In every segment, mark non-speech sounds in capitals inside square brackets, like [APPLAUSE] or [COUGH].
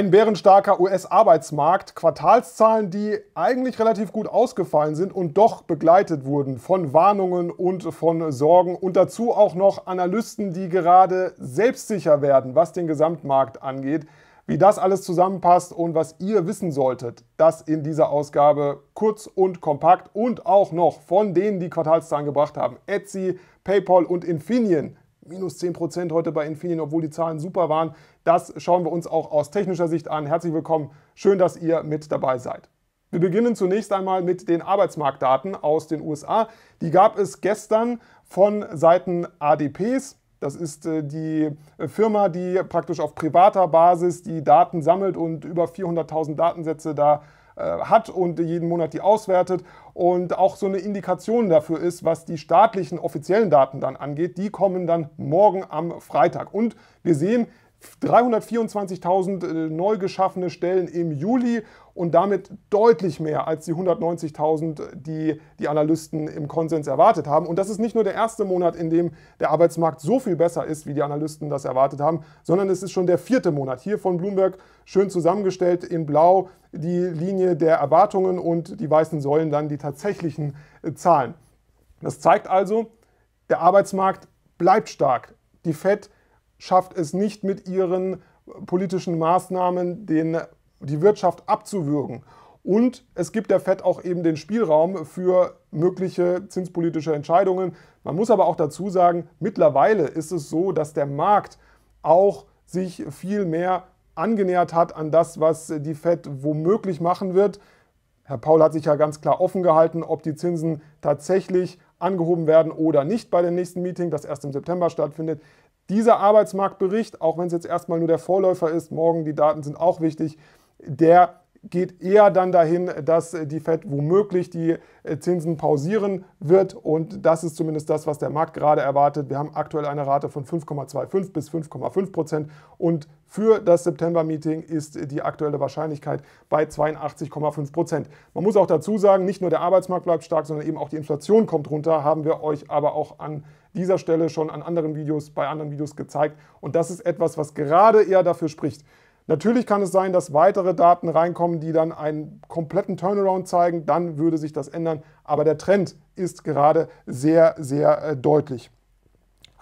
Ein bärenstarker US-Arbeitsmarkt, Quartalszahlen, die eigentlich relativ gut ausgefallen sind und doch begleitet wurden von Warnungen und von Sorgen und dazu auch noch Analysten, die gerade selbstsicher werden, was den Gesamtmarkt angeht. Wie das alles zusammenpasst und was ihr wissen solltet, das in dieser Ausgabe kurz und kompakt und auch noch von denen, die Quartalszahlen gebracht haben, Etsy, PayPal und Infineon minus 10% heute bei Infineon, obwohl die Zahlen super waren. Das schauen wir uns auch aus technischer Sicht an. Herzlich willkommen, schön, dass ihr mit dabei seid. Wir beginnen zunächst einmal mit den Arbeitsmarktdaten aus den USA. Die gab es gestern von Seiten ADPs. Das ist äh, die äh, Firma, die praktisch auf privater Basis die Daten sammelt und über 400.000 Datensätze da äh, äh, hat und jeden Monat die auswertet und auch so eine Indikation dafür ist, was die staatlichen offiziellen Daten dann angeht. Die kommen dann morgen am Freitag. Und wir sehen 324.000 äh, neu geschaffene Stellen im Juli und damit deutlich mehr als die 190.000, die die Analysten im Konsens erwartet haben. Und das ist nicht nur der erste Monat, in dem der Arbeitsmarkt so viel besser ist, wie die Analysten das erwartet haben, sondern es ist schon der vierte Monat. Hier von Bloomberg schön zusammengestellt in blau die Linie der Erwartungen und die weißen Säulen dann die tatsächlichen äh, Zahlen. Das zeigt also, der Arbeitsmarkt bleibt stark. Die Fed schafft es nicht mit ihren äh, politischen Maßnahmen, den die Wirtschaft abzuwürgen. Und es gibt der FED auch eben den Spielraum für mögliche zinspolitische Entscheidungen. Man muss aber auch dazu sagen, mittlerweile ist es so, dass der Markt auch sich viel mehr angenähert hat an das, was die Fed womöglich machen wird. Herr Paul hat sich ja ganz klar offen gehalten, ob die Zinsen tatsächlich angehoben werden oder nicht bei dem nächsten Meeting, das erst im September stattfindet. Dieser Arbeitsmarktbericht, auch wenn es jetzt erstmal nur der Vorläufer ist, morgen die Daten sind auch wichtig, der geht eher dann dahin, dass die Fed womöglich die äh, Zinsen pausieren wird. Und das ist zumindest das, was der Markt gerade erwartet. Wir haben aktuell eine Rate von 5,25 bis 5,5 Prozent. Und für das September-Meeting ist die aktuelle Wahrscheinlichkeit bei 82,5 Prozent. Man muss auch dazu sagen, nicht nur der Arbeitsmarkt bleibt stark, sondern eben auch die Inflation kommt runter. Haben wir euch aber auch an dieser Stelle schon an anderen Videos, bei anderen Videos gezeigt. Und das ist etwas, was gerade eher dafür spricht, Natürlich kann es sein, dass weitere Daten reinkommen, die dann einen kompletten Turnaround zeigen. Dann würde sich das ändern. Aber der Trend ist gerade sehr, sehr äh, deutlich.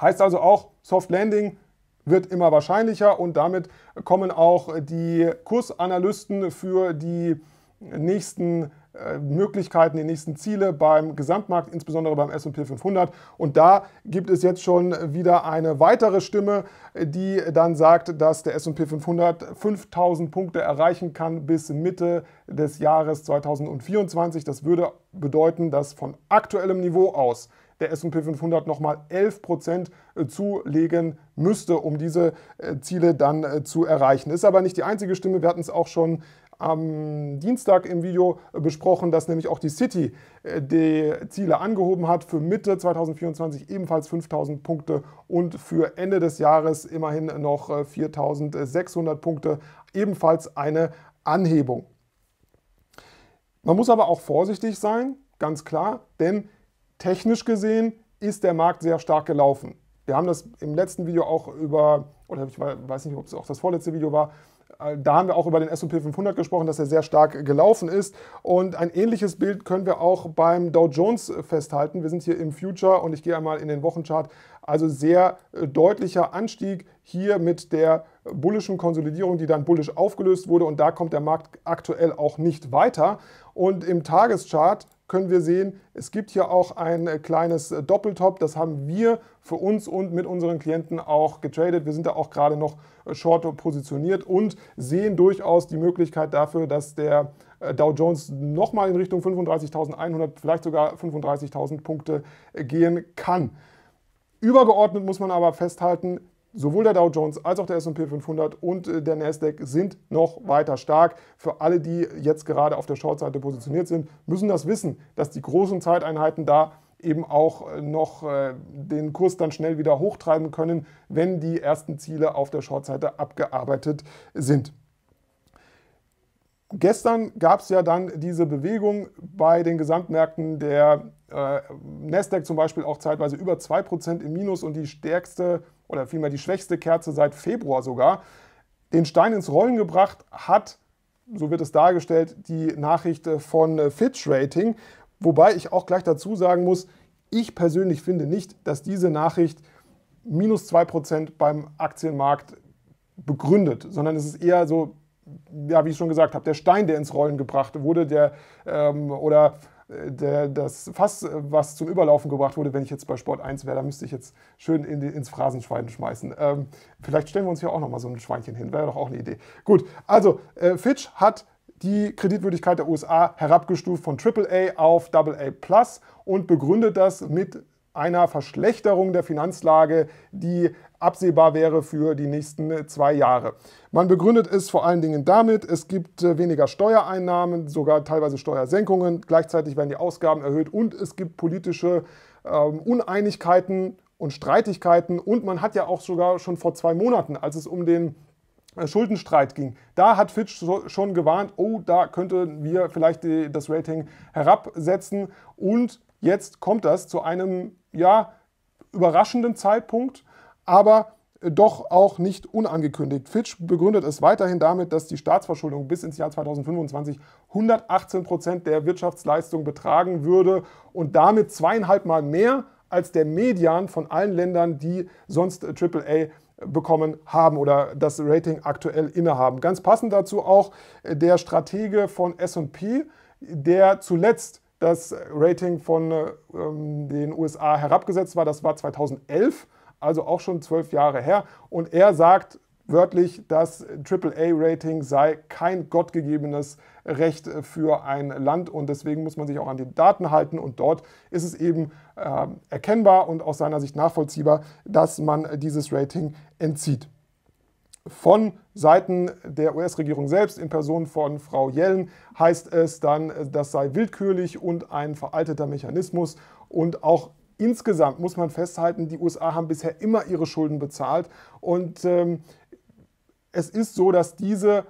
Heißt also auch, Soft Landing wird immer wahrscheinlicher und damit kommen auch die Kursanalysten für die nächsten äh, Möglichkeiten, die nächsten Ziele beim Gesamtmarkt, insbesondere beim SP 500. Und da gibt es jetzt schon wieder eine weitere Stimme, die dann sagt, dass der SP 500 5000 Punkte erreichen kann bis Mitte des Jahres 2024. Das würde bedeuten, dass von aktuellem Niveau aus der S&P 500 nochmal 11 Prozent zulegen müsste, um diese äh, Ziele dann äh, zu erreichen. Ist aber nicht die einzige Stimme. Wir hatten es auch schon am Dienstag im Video besprochen, dass nämlich auch die City äh, die Ziele angehoben hat für Mitte 2024 ebenfalls 5000 Punkte und für Ende des Jahres immerhin noch 4600 äh, Punkte, ebenfalls eine Anhebung. Man muss aber auch vorsichtig sein, ganz klar, denn technisch gesehen ist der Markt sehr stark gelaufen. Wir haben das im letzten Video auch über, oder ich weiß nicht, ob es auch das vorletzte Video war, äh, da haben wir auch über den S&P 500 gesprochen, dass er sehr stark gelaufen ist. Und ein ähnliches Bild können wir auch beim Dow Jones festhalten. Wir sind hier im Future und ich gehe einmal in den Wochenchart. Also sehr äh, deutlicher Anstieg hier mit der bullischen Konsolidierung, die dann bullisch aufgelöst wurde. Und da kommt der Markt aktuell auch nicht weiter. Und im Tageschart können wir sehen, es gibt hier auch ein äh, kleines äh, Doppeltop. Das haben wir für uns und mit unseren Klienten auch getradet. Wir sind da auch gerade noch äh, short positioniert und sehen durchaus die Möglichkeit dafür, dass der Dow Jones nochmal in Richtung 35.100, vielleicht sogar 35.000 Punkte gehen kann. Übergeordnet muss man aber festhalten, Sowohl der Dow Jones als auch der S&P 500 und äh, der Nasdaq sind noch weiter stark. Für alle, die jetzt gerade auf der Shortseite positioniert sind, müssen das wissen, dass die großen Zeiteinheiten da eben auch äh, noch äh, den Kurs dann schnell wieder hochtreiben können, wenn die ersten Ziele auf der Shortseite abgearbeitet sind. Gestern gab es ja dann diese Bewegung bei den Gesamtmärkten. Der äh, Nasdaq zum Beispiel auch zeitweise über 2% im Minus und die stärkste oder vielmehr die schwächste Kerze seit Februar sogar, den Stein ins Rollen gebracht hat, so wird es dargestellt, die Nachricht äh, von äh, Fitch Rating. Wobei ich auch gleich dazu sagen muss, ich persönlich finde nicht, dass diese Nachricht minus 2% beim Aktienmarkt begründet, sondern es ist eher so, ja, wie ich schon gesagt habe, der Stein, der ins Rollen gebracht wurde, der ähm, oder der, das Fass, äh, was zum Überlaufen gebracht wurde, wenn ich jetzt bei Sport 1 wäre, da müsste ich jetzt schön in die, ins Phrasenschwein schmeißen. Ähm, vielleicht stellen wir uns hier auch nochmal so ein Schweinchen hin, wäre doch auch eine Idee. Gut, also äh, Fitch hat die Kreditwürdigkeit der USA herabgestuft von AAA auf AA Plus und begründet das mit einer Verschlechterung der Finanzlage, die absehbar wäre für die nächsten zwei Jahre. Man begründet es vor allen Dingen damit, es gibt äh, weniger Steuereinnahmen, sogar teilweise Steuersenkungen, gleichzeitig werden die Ausgaben erhöht und es gibt politische ähm, Uneinigkeiten und Streitigkeiten und man hat ja auch sogar schon vor zwei Monaten, als es um den äh, Schuldenstreit ging. Da hat Fitch schon gewarnt, oh, da könnten wir vielleicht das Rating herabsetzen. Und jetzt kommt das zu einem ja, überraschenden Zeitpunkt, aber äh, doch auch nicht unangekündigt. Fitch begründet es weiterhin damit, dass die Staatsverschuldung bis ins Jahr 2025 118 Prozent der Wirtschaftsleistung betragen würde und damit zweieinhalb Mal mehr als der Median von allen Ländern, die sonst AAA äh, bekommen haben oder das Rating aktuell innehaben. Ganz passend dazu auch äh, der Stratege von SP, der zuletzt das Rating von äh, ähm, den USA herabgesetzt war. Das war 2011, also auch schon zwölf Jahre her. Und er sagt wörtlich, das AAA-Rating sei kein gottgegebenes Recht äh, für ein Land und deswegen muss man sich auch an die Daten halten. Und dort ist es eben äh, erkennbar und aus seiner Sicht nachvollziehbar, dass man äh, dieses Rating entzieht von Seiten der US-Regierung selbst in Person von Frau Yellen heißt es dann, das sei willkürlich und ein veralteter Mechanismus und auch insgesamt muss man festhalten, die USA haben bisher immer ihre Schulden bezahlt und ähm, es ist so, dass diese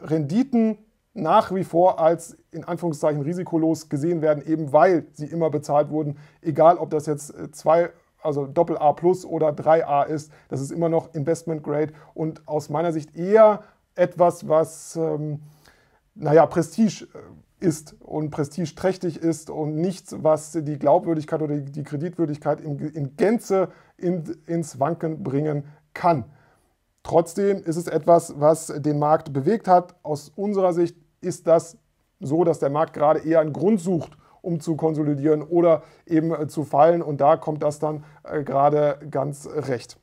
Renditen nach wie vor als in Anführungszeichen risikolos gesehen werden, eben weil sie immer bezahlt wurden, egal ob das jetzt äh, zwei also Doppel A plus oder 3A ist. Das ist immer noch Investment Grade und aus meiner Sicht eher etwas, was, ähm, naja, Prestige äh, ist und prestigeträchtig ist und nichts, was die Glaubwürdigkeit oder die Kreditwürdigkeit in, in Gänze in, ins Wanken bringen kann. Trotzdem ist es etwas, was den Markt bewegt hat. Aus unserer Sicht ist das so, dass der Markt gerade eher einen Grund sucht, um zu konsolidieren oder eben äh, zu fallen. Und da kommt das dann äh, gerade ganz recht.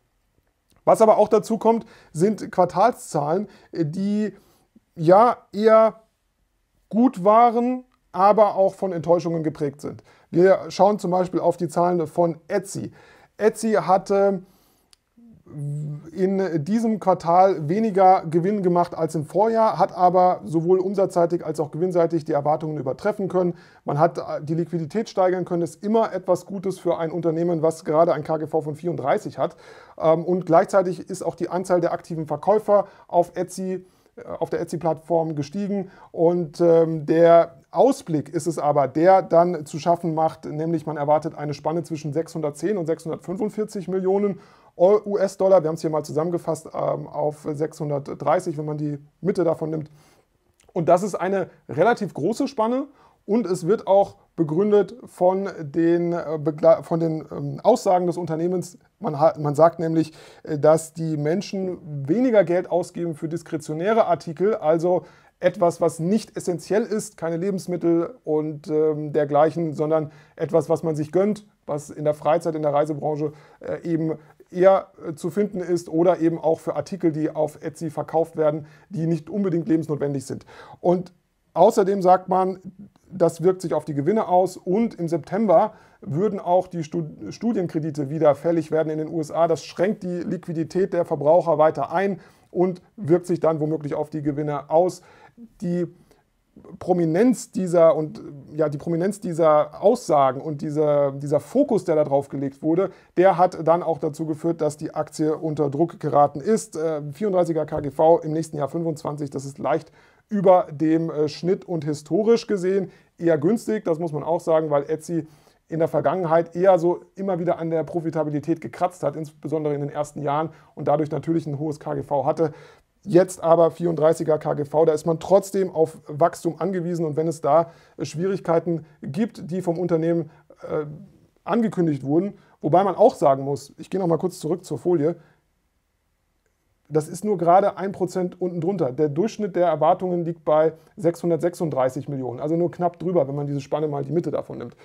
Was aber auch dazu kommt, sind Quartalszahlen, äh, die ja eher gut waren, aber auch von Enttäuschungen geprägt sind. Wir schauen zum Beispiel auf die Zahlen von Etsy. Etsy hatte in diesem Quartal weniger Gewinn gemacht als im Vorjahr, hat aber sowohl umsatzseitig als auch gewinnseitig die Erwartungen übertreffen können. Man hat äh, die Liquidität steigern können, ist immer etwas Gutes für ein Unternehmen, was gerade ein KGV von 34 hat. Ähm, und gleichzeitig ist auch die Anzahl der aktiven Verkäufer auf Etsy äh, auf der Etsy-Plattform gestiegen und ähm, der Ausblick ist es aber, der dann zu schaffen macht, nämlich man erwartet eine Spanne zwischen 610 und 645 Millionen US-Dollar. Wir haben es hier mal zusammengefasst ähm, auf 630, wenn man die Mitte davon nimmt. Und das ist eine relativ große Spanne und es wird auch begründet von den, äh, von den ähm, Aussagen des Unternehmens. Man, man sagt nämlich, äh, dass die Menschen weniger Geld ausgeben für diskretionäre Artikel, also etwas, was nicht essentiell ist, keine Lebensmittel und ähm, dergleichen, sondern etwas, was man sich gönnt, was in der Freizeit, in der Reisebranche äh, eben eher äh, zu finden ist oder eben auch für Artikel, die auf Etsy verkauft werden, die nicht unbedingt lebensnotwendig sind. Und außerdem sagt man, das wirkt sich auf die Gewinne aus und im September würden auch die Stud Studienkredite wieder fällig werden in den USA. Das schränkt die Liquidität der Verbraucher weiter ein und wirkt sich dann womöglich auf die Gewinne aus die Prominenz dieser und ja, die Prominenz dieser Aussagen und diese, dieser Fokus, der da drauf gelegt wurde, der hat dann auch dazu geführt, dass die Aktie unter Druck geraten ist. 34er äh, KGV im nächsten Jahr 25, das ist leicht über dem äh, Schnitt und historisch gesehen eher günstig, das muss man auch sagen, weil Etsy in der Vergangenheit eher so immer wieder an der Profitabilität gekratzt hat, insbesondere in den ersten Jahren und dadurch natürlich ein hohes KGV hatte. Jetzt aber 34er KGV, da ist man trotzdem auf Wachstum angewiesen und wenn es da Schwierigkeiten gibt, die vom Unternehmen äh, angekündigt wurden, wobei man auch sagen muss, ich gehe noch mal kurz zurück zur Folie, das ist nur gerade 1% unten drunter. Der Durchschnitt der Erwartungen liegt bei 636 Millionen, also nur knapp drüber, wenn man diese Spanne mal die Mitte davon nimmt.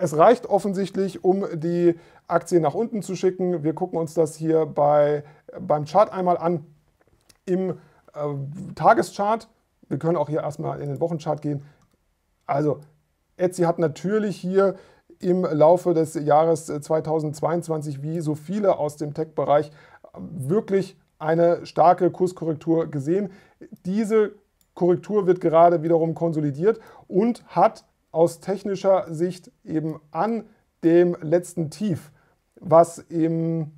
Es reicht offensichtlich, um die Aktie nach unten zu schicken. Wir gucken uns das hier bei, beim Chart einmal an im äh, Tageschart. Wir können auch hier erstmal in den Wochenchart gehen. Also Etsy hat natürlich hier im Laufe des Jahres 2022, äh, wie so viele aus dem Tech-Bereich, äh, wirklich eine starke Kurskorrektur gesehen. Diese Korrektur wird gerade wiederum konsolidiert und hat aus technischer Sicht eben an dem letzten Tief, was im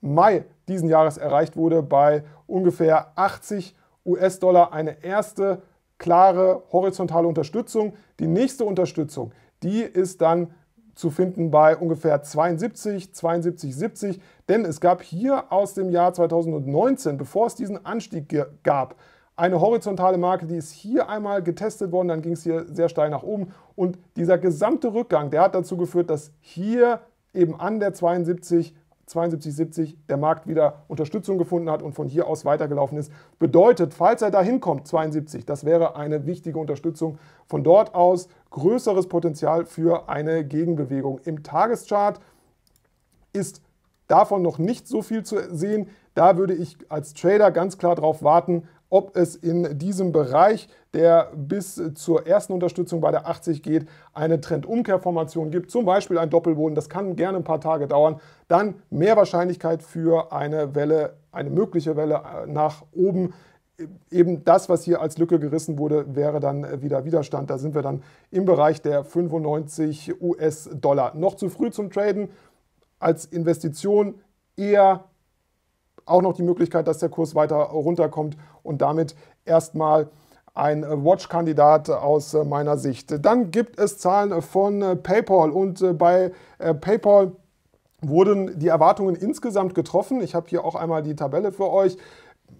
Mai diesen Jahres erreicht wurde, bei ungefähr 80 US-Dollar eine erste klare horizontale Unterstützung. Die nächste Unterstützung, die ist dann zu finden bei ungefähr 72, 72, 70. Denn es gab hier aus dem Jahr 2019, bevor es diesen Anstieg gab, eine horizontale Marke, die ist hier einmal getestet worden, dann ging es hier sehr steil nach oben. Und dieser gesamte Rückgang, der hat dazu geführt, dass hier eben an der 72, 72, 70 der Markt wieder Unterstützung gefunden hat und von hier aus weitergelaufen ist. Bedeutet, falls er da hinkommt, 72, das wäre eine wichtige Unterstützung. Von dort aus größeres Potenzial für eine Gegenbewegung. Im Tageschart ist davon noch nicht so viel zu sehen. Da würde ich als Trader ganz klar darauf warten, ob es in diesem Bereich, der bis zur ersten Unterstützung bei der 80 geht, eine Trendumkehrformation gibt, zum Beispiel ein Doppelboden, das kann gerne ein paar Tage dauern, dann mehr Wahrscheinlichkeit für eine Welle, eine mögliche Welle äh, nach oben eben das, was hier als Lücke gerissen wurde, wäre dann äh, wieder Widerstand. Da sind wir dann im Bereich der 95 US-Dollar. Noch zu früh zum Traden. Als Investition eher auch noch die Möglichkeit, dass der Kurs weiter runterkommt und damit erstmal ein äh, Watch-Kandidat aus äh, meiner Sicht. Dann gibt es Zahlen von äh, PayPal und bei PayPal wurden die Erwartungen insgesamt getroffen. Ich habe hier auch einmal die Tabelle für euch.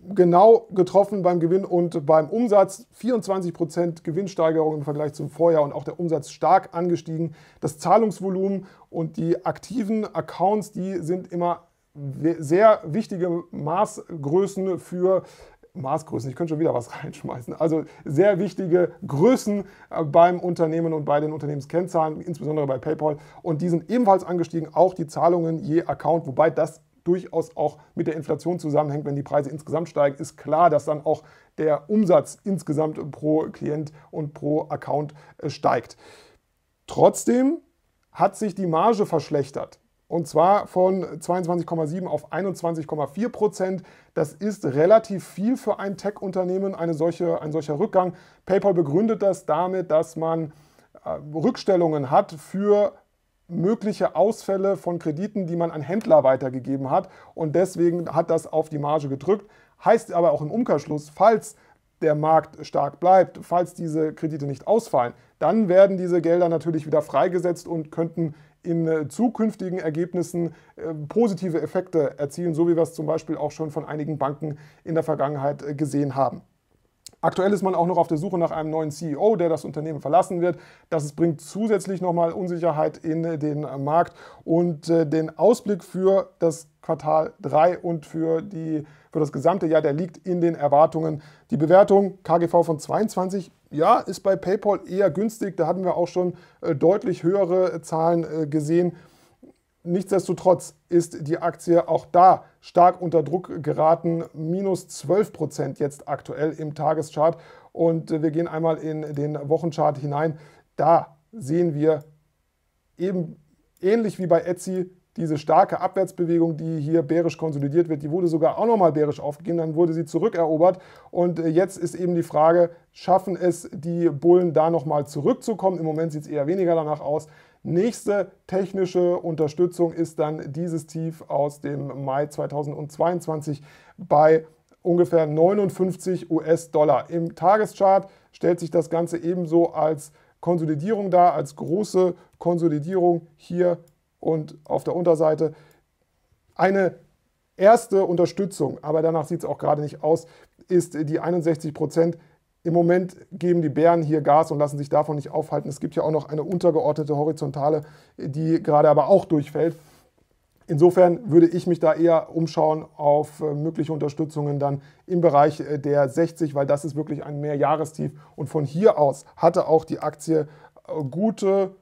Genau getroffen beim Gewinn und beim Umsatz. 24% Gewinnsteigerung im Vergleich zum Vorjahr und auch der Umsatz stark angestiegen. Das Zahlungsvolumen und die aktiven Accounts, die sind immer sehr wichtige Maßgrößen für Maßgrößen, ich könnte schon wieder was [LAUGHS] reinschmeißen. Also sehr wichtige Größen äh, beim Unternehmen und bei den Unternehmenskennzahlen, insbesondere bei PayPal. Und die sind ebenfalls angestiegen, auch die Zahlungen je Account, wobei das durchaus auch mit der Inflation zusammenhängt. Wenn die Preise insgesamt steigen, ist klar, dass dann auch der Umsatz insgesamt pro Klient und pro Account äh, steigt. Trotzdem hat sich die Marge verschlechtert. Und zwar von 22,7 auf 21,4 Prozent. Das ist relativ viel für ein Tech-Unternehmen, solche, ein solcher Rückgang. PayPal begründet das damit, dass man äh, Rückstellungen hat für mögliche Ausfälle von Krediten, die man an Händler weitergegeben hat. Und deswegen hat das auf die Marge gedrückt. Heißt aber auch im Umkehrschluss, falls der Markt stark bleibt, falls diese Kredite nicht ausfallen, dann werden diese Gelder natürlich wieder freigesetzt und könnten in äh, zukünftigen Ergebnissen äh, positive Effekte erzielen, so wie wir es zum Beispiel auch schon von einigen Banken in der Vergangenheit äh, gesehen haben. Aktuell ist man auch noch auf der Suche nach einem neuen CEO, der das Unternehmen verlassen wird. Das bringt zusätzlich nochmal Unsicherheit in den Markt und äh, den Ausblick für das Quartal 3 und für, die, für das gesamte Jahr, der liegt in den Erwartungen. Die Bewertung KGV von 22, ja, ist bei PayPal eher günstig. Da hatten wir auch schon äh, deutlich höhere Zahlen äh, gesehen. Nichtsdestotrotz ist die Aktie auch da stark unter Druck geraten, minus 12 Prozent jetzt aktuell im Tageschart. Und wir gehen einmal in den Wochenchart hinein. Da sehen wir eben ähnlich wie bei Etsy diese starke Abwärtsbewegung, die hier bärisch konsolidiert wird, die wurde sogar auch nochmal bärisch aufgegeben, dann wurde sie zurückerobert. Und äh, jetzt ist eben die Frage, schaffen es die Bullen da nochmal zurückzukommen? Im Moment sieht es eher weniger danach aus. Nächste technische Unterstützung ist dann dieses Tief aus dem Mai 2022 bei ungefähr 59 US-Dollar. Im Tageschart stellt sich das Ganze ebenso als Konsolidierung dar, als große Konsolidierung hier und auf der Unterseite eine erste Unterstützung, aber danach sieht es auch gerade nicht aus, ist die 61 Prozent. Im Moment geben die Bären hier Gas und lassen sich davon nicht aufhalten. Es gibt ja auch noch eine untergeordnete Horizontale, die gerade aber auch durchfällt. Insofern würde ich mich da eher umschauen auf äh, mögliche Unterstützungen dann im Bereich äh, der 60, weil das ist wirklich ein Mehrjahrestief. Und von hier aus hatte auch die Aktie äh, gute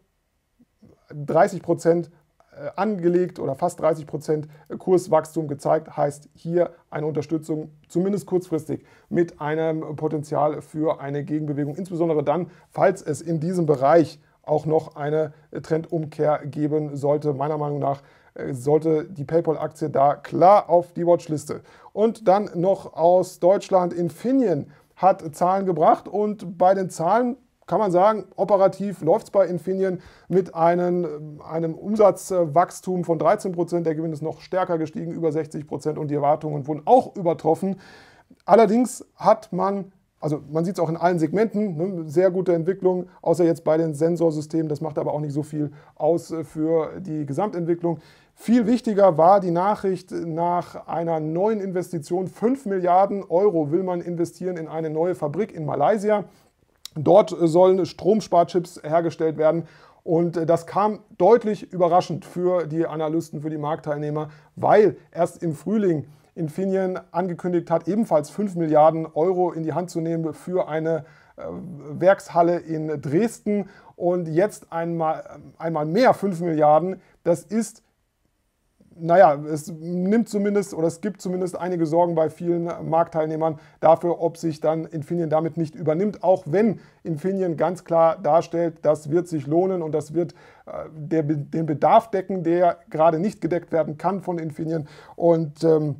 30 Prozent äh, angelegt oder fast 30 Prozent Kurswachstum gezeigt, heißt hier eine Unterstützung zumindest kurzfristig mit einem Potenzial für eine Gegenbewegung, insbesondere dann, falls es in diesem Bereich auch noch eine Trendumkehr geben sollte. Meiner Meinung nach äh, sollte die PayPal-Aktie da klar auf die Watchliste. Und dann noch aus Deutschland, Infineon hat Zahlen gebracht und bei den Zahlen kann man sagen, operativ läuft es bei Infineon mit einem, einem Umsatzwachstum von 13 Prozent. Der Gewinn ist noch stärker gestiegen, über 60 Prozent und die Erwartungen wurden auch übertroffen. Allerdings hat man also man sieht es auch in allen Segmenten, ne, sehr gute Entwicklung, außer jetzt bei den Sensorsystemen, das macht aber auch nicht so viel aus äh, für die Gesamtentwicklung. Viel wichtiger war die Nachricht, nach einer neuen Investition, 5 Milliarden Euro will man investieren in eine neue Fabrik in Malaysia. Dort äh, sollen Stromsparchips hergestellt werden. Und äh, das kam deutlich überraschend für die Analysten, für die Marktteilnehmer, weil erst im Frühling Infineon angekündigt hat, ebenfalls 5 Milliarden Euro in die Hand zu nehmen für eine äh, Werkshalle in Dresden und jetzt einmal, einmal mehr 5 Milliarden. Das ist naja, es nimmt zumindest oder es gibt zumindest einige Sorgen bei vielen Marktteilnehmern dafür, ob sich dann Infineon damit nicht übernimmt, auch wenn Infineon ganz klar darstellt, das wird sich lohnen und das wird äh, der, den Bedarf decken, der gerade nicht gedeckt werden kann von Infineon und ähm,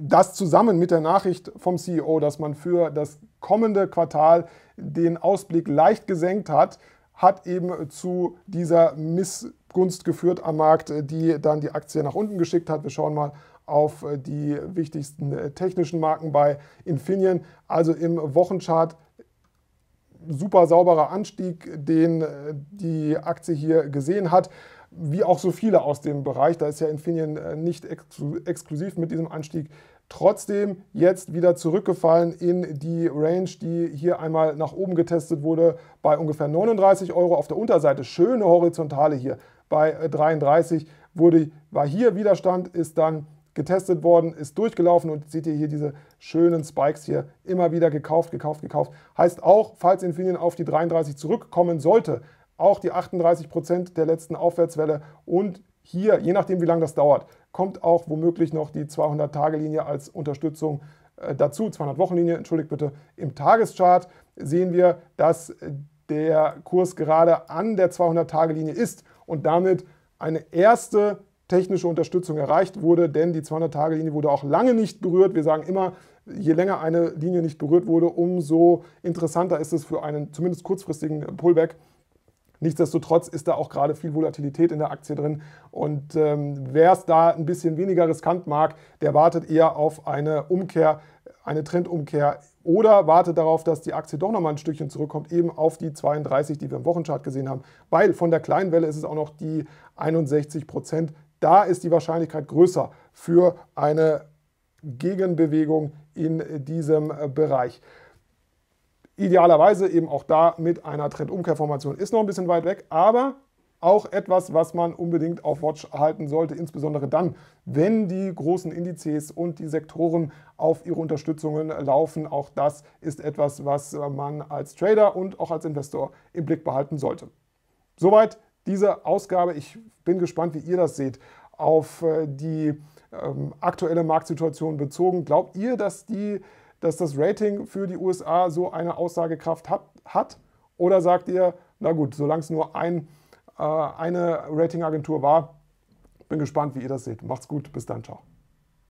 das zusammen mit der Nachricht vom CEO, dass man für das kommende Quartal den Ausblick leicht gesenkt hat, hat eben zu dieser Miss Gunst geführt am Markt, äh, die dann die Aktie nach unten geschickt hat. Wir schauen mal auf äh, die wichtigsten äh, technischen Marken bei Infineon. Also im Wochenchart super sauberer Anstieg, den die Aktie hier gesehen hat. Wie auch so viele aus dem Bereich, da ist ja Infineon nicht exklusiv mit diesem Anstieg Trotzdem jetzt wieder zurückgefallen in die Range, die hier einmal nach oben getestet wurde, bei ungefähr 39 Euro auf der Unterseite. Schöne Horizontale hier bei 33 äh, wurde, war hier Widerstand, ist dann getestet worden, ist durchgelaufen und seht ihr hier diese schönen Spikes hier immer wieder gekauft, gekauft, gekauft. Heißt auch, falls Infineon auf die 33 zurückkommen sollte, auch die 38% der letzten Aufwärtswelle und hier, je nachdem wie lange das dauert, kommt auch womöglich noch die 200-Tage-Linie als Unterstützung äh, dazu, 200-Wochen-Linie, entschuldigt bitte. Im Tageschart sehen wir, dass äh, der Kurs gerade an der 200-Tage-Linie ist und damit eine erste technische Unterstützung erreicht wurde, denn die 200-Tage-Linie wurde auch lange nicht berührt. Wir sagen immer, je länger eine Linie nicht berührt wurde, umso interessanter ist es für einen zumindest kurzfristigen Pullback. Nichtsdestotrotz ist da auch gerade viel Volatilität in der Aktie drin. Und ähm, wer es da ein bisschen weniger riskant mag, der wartet eher auf eine Umkehr, eine Trendumkehr oder wartet darauf, dass die Aktie doch nochmal ein Stückchen zurückkommt, eben auf die 32, die wir im Wochenchart gesehen haben, weil von der kleinen Welle ist es auch noch die 61 Prozent. Da ist die Wahrscheinlichkeit größer für eine Gegenbewegung in diesem äh, Bereich. Idealerweise eben auch da mit einer Trendumkehrformation. Ist noch ein bisschen weit weg, aber auch etwas, was man unbedingt auf Watch halten sollte, insbesondere dann, wenn die großen Indizes und die Sektoren auf ihre Unterstützungen laufen. Auch das ist etwas, was man als Trader und auch als Investor im Blick behalten sollte. Soweit diese Ausgabe. Ich bin gespannt, wie ihr das seht auf äh, die ähm, aktuelle Marktsituation bezogen. Glaubt ihr, dass, die, dass das Rating für die USA so eine Aussagekraft hat? hat? Oder sagt ihr, na gut, solange es nur ein äh, eine Ratingagentur war. Bin gespannt, wie ihr das seht. Macht's gut, bis dann, ciao.